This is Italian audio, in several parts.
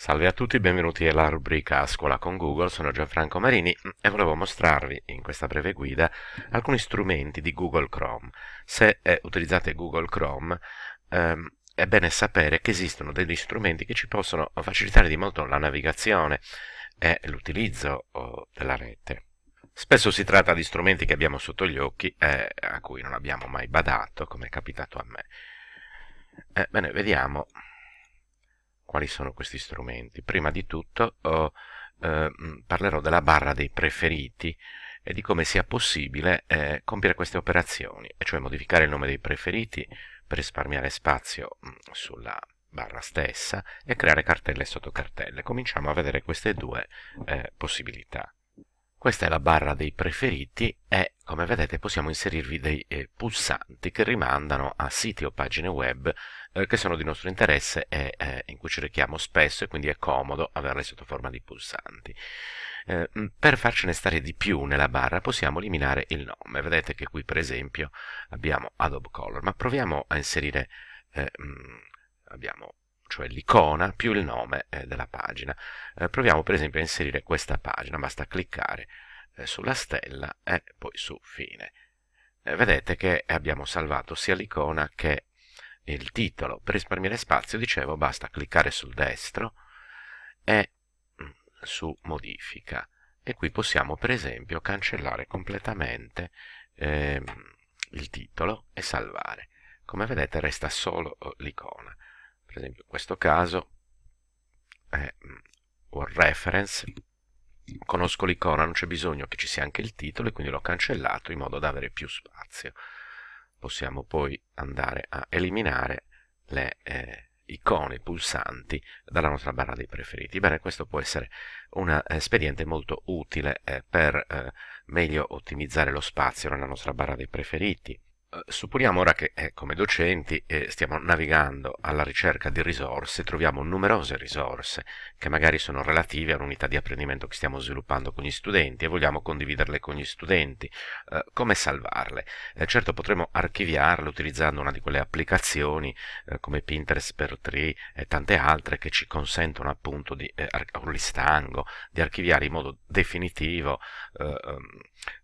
Salve a tutti, benvenuti alla rubrica Scuola con Google, sono Gianfranco Marini mm, e volevo mostrarvi in questa breve guida alcuni strumenti di Google Chrome. Se eh, utilizzate Google Chrome ehm, è bene sapere che esistono degli strumenti che ci possono facilitare di molto la navigazione e l'utilizzo oh, della rete. Spesso si tratta di strumenti che abbiamo sotto gli occhi e a cui non abbiamo mai badato, come è capitato a me. Eh, bene, vediamo quali sono questi strumenti? Prima di tutto oh, eh, mm, parlerò della barra dei preferiti e di come sia possibile eh, compiere queste operazioni, cioè modificare il nome dei preferiti per risparmiare spazio mh, mm, sulla barra stessa e creare cartelle sotto cartelle. Cominciamo a vedere queste due eh, possibilità. Questa è la barra dei preferiti e come vedete possiamo inserirvi dei eh, pulsanti che rimandano a siti o pagine web eh, che sono di nostro interesse e eh, in cui ci rechiamo spesso e quindi è comodo averle sotto forma di pulsanti. Eh, mm, per farcene stare di più nella barra possiamo eliminare il nome. Vedete che qui per esempio abbiamo Adobe Color, ma proviamo a inserire... Mh, eh, mm, abbiamo cioè l'icona più il nome eh, della pagina. Eh, proviamo per esempio a inserire questa pagina, basta cliccare eh, sulla stella e poi su fine. Eh, vedete che abbiamo salvato sia l'icona che il titolo. Per risparmiare spazio, dicevo, basta cliccare sul destro e mm, su modifica. E qui possiamo per esempio cancellare completamente ehm, il titolo e salvare. Come vedete resta solo oh, l'icona per esempio in questo caso eh, ho mm, reference conosco l'icona, non c'è bisogno che ci sia anche il titolo e quindi l'ho cancellato in modo da avere più spazio possiamo poi andare a eliminare le eh, icone, i pulsanti dalla nostra barra dei preferiti bene, questo può essere un eh, espediente molto utile eh, per eh, meglio ottimizzare lo spazio nella nostra barra dei preferiti eh, supponiamo ora che eh, come docenti eh, stiamo navigando alla ricerca di risorse, troviamo numerose risorse che magari sono relative a un'unità di apprendimento che stiamo sviluppando con gli studenti e vogliamo condividerle con gli studenti. Eh, come salvarle? Eh, certo potremmo archiviarle utilizzando una di quelle applicazioni eh, come Pinterest per Tree e tante altre che ci consentono appunto di, eh, ar- listango, di archiviare in modo definitivo ehm,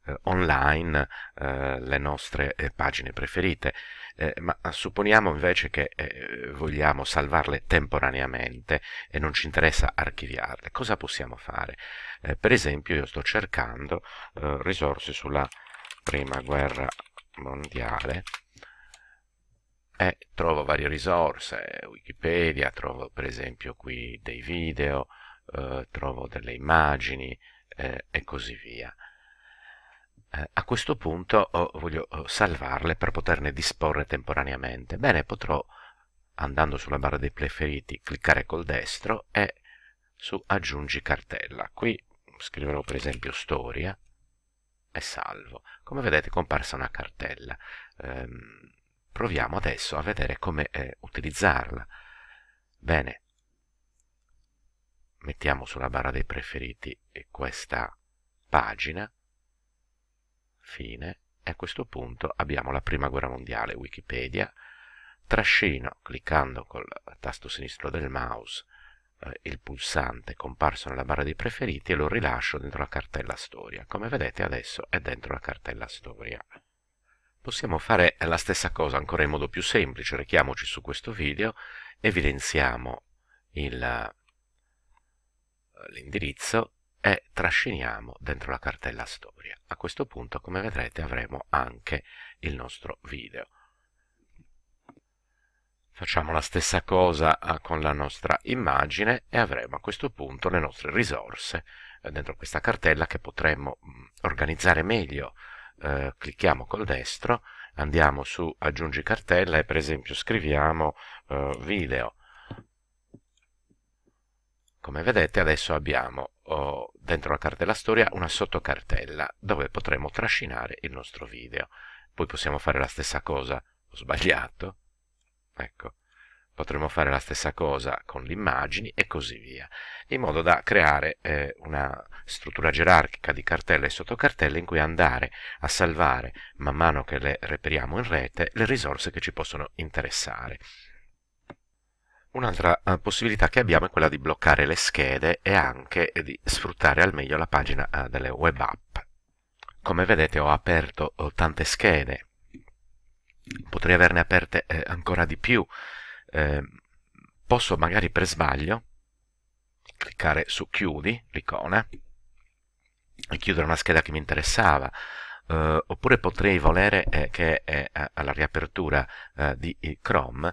eh, online eh, le nostre eh, pagine preferite, ma supponiamo invece che vogliamo salvarle temporaneamente e non ci interessa archiviarle. Cosa possiamo fare? per esempio io sto cercando risorse sulla prima guerra mondiale e trovo varie risorse, Wikipedia, trovo per esempio qui dei video, eh, trovo delle immagini eh, e così via eh, a questo punto oh, voglio oh, salvarle per poterne disporre temporaneamente. Bene, potrò, andando sulla barra dei preferiti, cliccare col destro e su aggiungi cartella. Qui scriverò per esempio storia e salvo. Come vedete è comparsa una cartella. Ehm, proviamo adesso a vedere come eh, utilizzarla. Bene, mettiamo sulla barra dei preferiti eh, questa pagina fine, e a questo punto abbiamo la prima guerra mondiale, Wikipedia, trascino cliccando col tasto sinistro del mouse eh, il pulsante comparso nella barra dei preferiti e lo rilascio dentro la cartella storia. Come vedete adesso è dentro la cartella storia. Possiamo fare la stessa cosa ancora in modo più semplice, rechiamoci su questo video, evidenziamo eh, l'indirizzo e trasciniamo dentro la cartella storia. A questo punto, come vedrete, avremo anche il nostro video. Facciamo la stessa cosa eh, con la nostra immagine e avremo a questo punto le nostre risorse eh, dentro questa cartella che potremmo mm, organizzare meglio. Eh, clicchiamo col destro, andiamo su aggiungi cartella e per esempio scriviamo eh, video. Come vedete adesso abbiamo oh, dentro la cartella storia una sottocartella dove potremo trascinare il nostro video. Poi possiamo fare la stessa cosa, ho sbagliato, ecco, potremo fare la stessa cosa con le immagini e così via, in modo da creare eh, una struttura gerarchica di cartelle e sottocartelle in cui andare a salvare, man mano che le reperiamo in rete, le risorse che ci possono interessare. Un'altra eh, possibilità che abbiamo è quella di bloccare le schede e anche di sfruttare al meglio la pagina eh, delle web app. Come vedete ho aperto eh, tante schede, potrei averne aperte ancora di più, ehm, posso magari per sbaglio cliccare su chiudi l'icona e chiudere una scheda che mi interessava eh, oppure potrei volere eh, che eh, alla riapertura eh, di eh, Chrome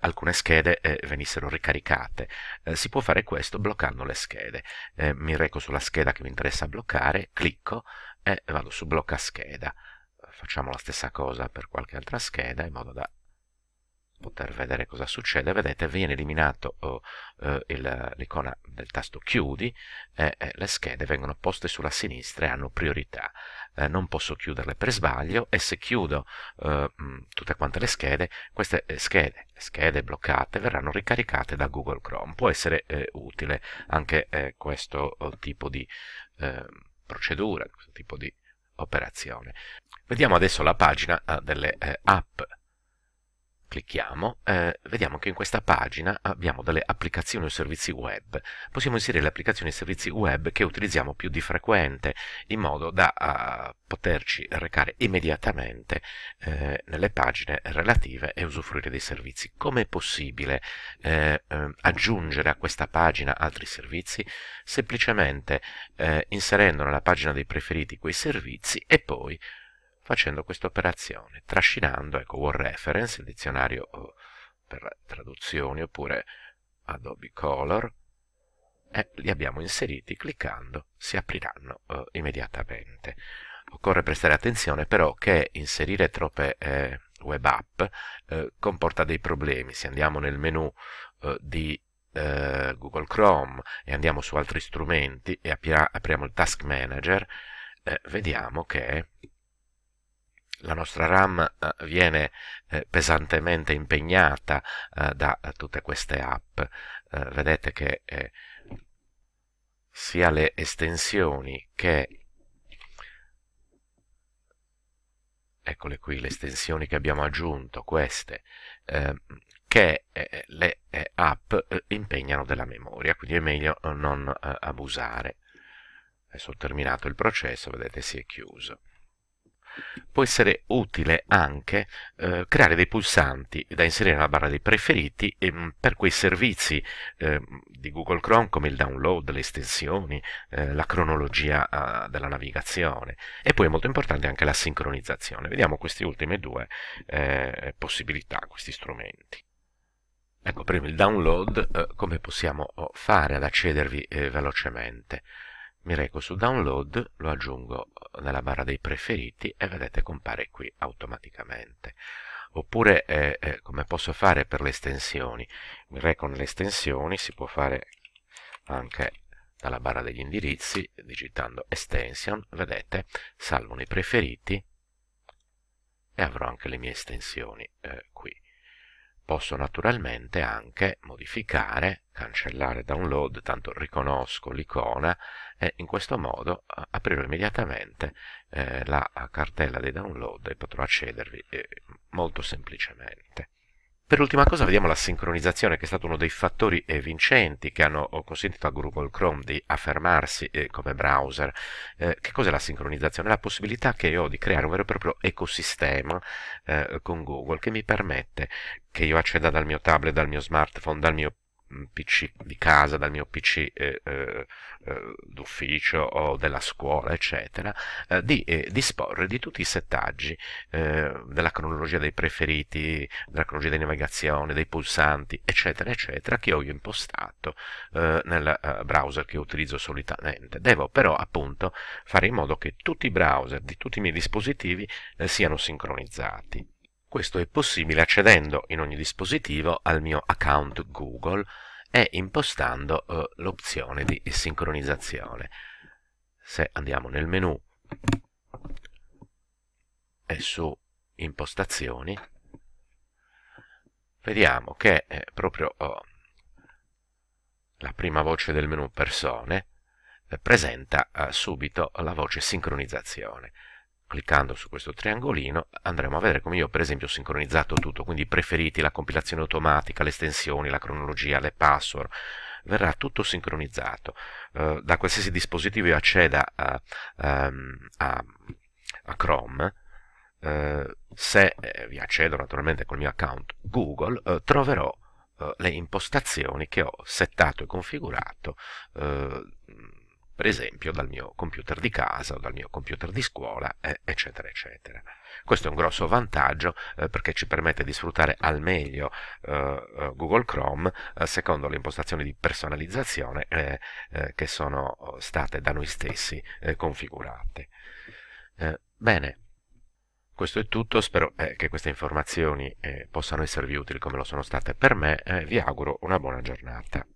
alcune schede venissero ricaricate. si può fare questo bloccando le schede. mi reco sulla scheda che mi interessa bloccare, clicco e vado su blocca scheda. Facciamo la stessa cosa per qualche altra scheda in modo da poter vedere cosa succede, vedete viene eliminato oh, eh, il, l'icona del tasto chiudi, e eh, le schede vengono poste sulla sinistra e hanno priorità, eh, non posso chiuderle per sbaglio e se chiudo mh, eh, mm, tutte quante le schede, queste eh, schede, schede bloccate verranno ricaricate da Google Chrome, può essere utile anche questo oh, tipo di procedura, questo tipo di operazione. Vediamo adesso la pagina delle app Clicchiamo, eh, vediamo che in questa pagina abbiamo delle applicazioni o servizi web. Possiamo inserire le applicazioni e servizi web che utilizziamo più di frequente, in modo da uh, poterci recare immediatamente eh, nelle pagine relative e usufruire dei servizi. Come è possibile eh, ehm, aggiungere a questa pagina altri servizi? Semplicemente eh, inserendo nella pagina dei preferiti quei servizi e poi facendo questa operazione, trascinando ecco, Word Reference, il dizionario eh, per traduzioni, oppure Adobe Color, e li abbiamo inseriti cliccando, si apriranno eh, immediatamente. Occorre prestare attenzione però che inserire troppe eh, web app eh, comporta dei problemi. Se andiamo nel menu eh, di eh, Google Chrome e andiamo su altri strumenti e apriamo il Task Manager, vediamo che la nostra RAM eh, viene eh, pesantemente impegnata eh, da tutte queste app. vedete che sia le estensioni che eccole qui le estensioni che abbiamo aggiunto, queste, ehm, che le app impegnano della memoria, quindi è meglio non abusare. Adesso ho terminato il processo, vedete si è chiuso può essere utile anche eh, creare dei pulsanti da inserire nella barra dei preferiti ehm, per quei servizi ehm, di Google Chrome come il download, le estensioni, eh, la cronologia eh, della navigazione e poi è molto importante anche la sincronizzazione. Vediamo queste ultime due eh, possibilità, questi strumenti. Ecco, prima il download, eh, come possiamo oh, fare ad accedervi eh, velocemente? mi reco su download, lo aggiungo eh, nella barra dei preferiti e vedete compare qui automaticamente. Oppure eh, eh, come posso fare per le estensioni? Mi reco nelle estensioni, si può fare anche dalla barra degli indirizzi digitando extension, vedete, salvo nei preferiti e avrò anche le mie estensioni eh, qui. Posso naturalmente anche modificare, cancellare download, tanto riconosco l'icona e in questo modo eh, aprirò immediatamente eh, la cartella dei download e potrò accedervi eh, molto semplicemente. Per ultima cosa vediamo la sincronizzazione che è stato uno dei fattori vincenti che hanno consentito a Google Chrome di affermarsi eh, come browser. Eh, che cos'è la sincronizzazione? La possibilità che io ho di creare un vero e proprio ecosistema eh, con Google che mi permette che io acceda dal mio tablet, dal mio smartphone, dal mio PC di casa, dal mio PC eh, eh, eh, d'ufficio o della scuola, eccetera, eh, di eh, disporre di tutti i settaggi eh, della cronologia dei preferiti, della cronologia di navigazione, dei pulsanti, eccetera, eccetera, che ho io impostato nel browser che utilizzo solitamente. Devo però appunto fare in modo che tutti i browser di tutti i miei dispositivi siano sincronizzati. Questo è possibile accedendo in ogni dispositivo al mio account Google e impostando eh, l'opzione di sincronizzazione. Se andiamo nel menu e su impostazioni vediamo che eh, proprio oh, la prima voce del menu persone eh, presenta eh, subito la voce sincronizzazione cliccando su questo triangolino andremo a vedere come io per esempio ho sincronizzato tutto, quindi i preferiti, la compilazione automatica, le estensioni, la cronologia, le password, verrà tutto sincronizzato. Uh, da qualsiasi dispositivo io acceda a, ehm, a, a Chrome, uh, se eh, vi accedo naturalmente col mio account Google, uh, troverò le impostazioni che ho settato e configurato per esempio dal mio computer di casa o dal mio computer di scuola, eh, eccetera, eccetera. Questo è un grosso vantaggio eh, perché ci permette di sfruttare al meglio eh, eh Google Chrome eh, secondo le impostazioni di personalizzazione eh, che sono oh, state da noi stessi configurate. bene. Questo è tutto, spero che queste informazioni possano esservi utili come lo sono state per me, vi auguro una buona giornata.